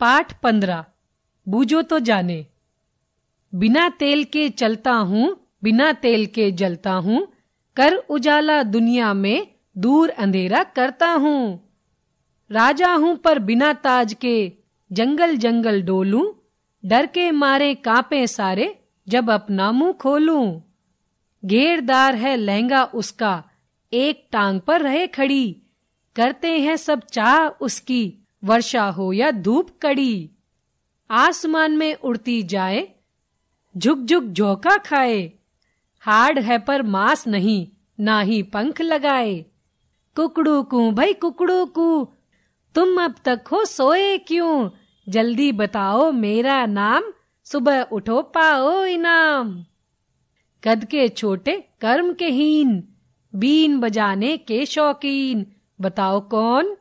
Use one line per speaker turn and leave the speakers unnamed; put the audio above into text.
पाठ पंद्रह बूझो तो जाने बिना तेल के चलता हूँ बिना तेल के जलता हूँ कर उजाला दुनिया में दूर अंधेरा करता हूँ राजा हूँ पर बिना ताज के जंगल जंगल डोलू डर के मारे कांपे सारे जब अपना मुंह खोलू घेरदार है लहंगा उसका एक टांग पर रहे खड़ी करते हैं सब चाह उसकी वर्षा हो या धूप कड़ी आसमान में उड़ती जाए झुक झुक झोंका खाए हार्ड है पर मांस नहीं ना ही पंख लगाए कुकड़ू कू भाई कुकड़ू कू तुम अब तक हो सोए क्यों जल्दी बताओ मेरा नाम सुबह उठो पाओ इनाम कद के छोटे कर्म के हीन बीन बजाने के शौकीन बताओ कौन